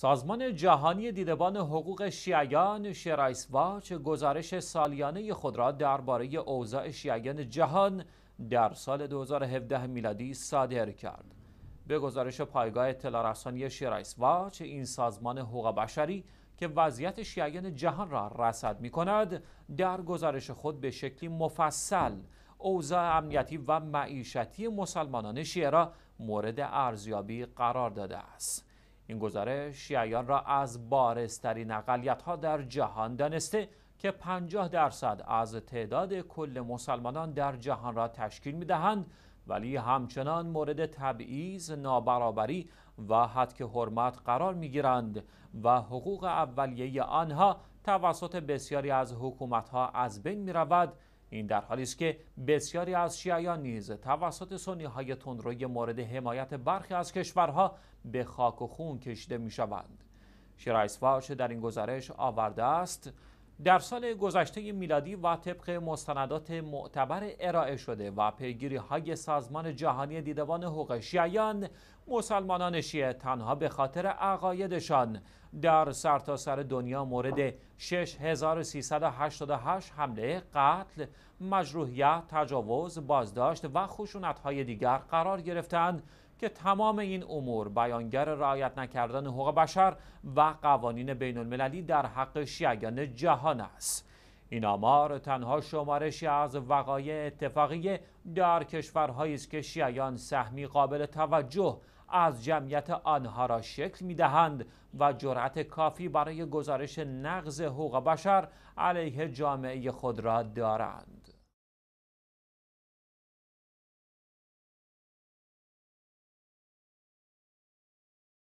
سازمان جهانی دیدبان حقوق شیعیان شرایس واچ گزارش سالیانه خود را درباره اوضاع شیعیان جهان در سال 2017 میلادی صادر کرد. به گزارش پایگاه اطلاع رسانی شرایس واچ این سازمان حقوق بشری که وضعیت شیعیان جهان را رصد می کند در گزارش خود به شکلی مفصل اوضاع امنیتی و معیشتی مسلمانان شیعه را مورد ارزیابی قرار داده است. این گزارش شیعیان را از بارزترین اقلیت ها در جهان دانسته که 50 درصد از تعداد کل مسلمانان در جهان را تشکیل می دهند ولی همچنان مورد تبعیض، نابرابری و حد حرمت قرار می گیرند و حقوق اولیه آنها توسط بسیاری از حکومت ها از بین می رود این در حالی است که بسیاری از شیعیان نیز توسط سنی های تندروی مورد حمایت برخی از کشورها به خاک و خون کشیده می شوند. شیرایسفاش در این گزارش آورده است در سال گذشته میلادی و طبق مستندات معتبر ارائه شده و پیگیری های سازمان جهانی دیدبان حقوق شیعیان مسلمانان شیعه تنها به خاطر عقایدشان در سرتاسر سر دنیا مورد 6388 حمله قتل مجروحیت تجاوز بازداشت و خشونت های دیگر قرار گرفتند که تمام این امور بیانگر رعایت نکردن حقوق بشر و قوانین بین المللی در حق شیعیان جهان است این آمار تنها شمارشی از وقایع اتفاقی در کشورهایی است که شیعیان سهمی قابل توجه از جمعیت آنها را شکل می دهند و جرأت کافی برای گزارش نقض حقوق بشر علیه جامعه خود را دارند.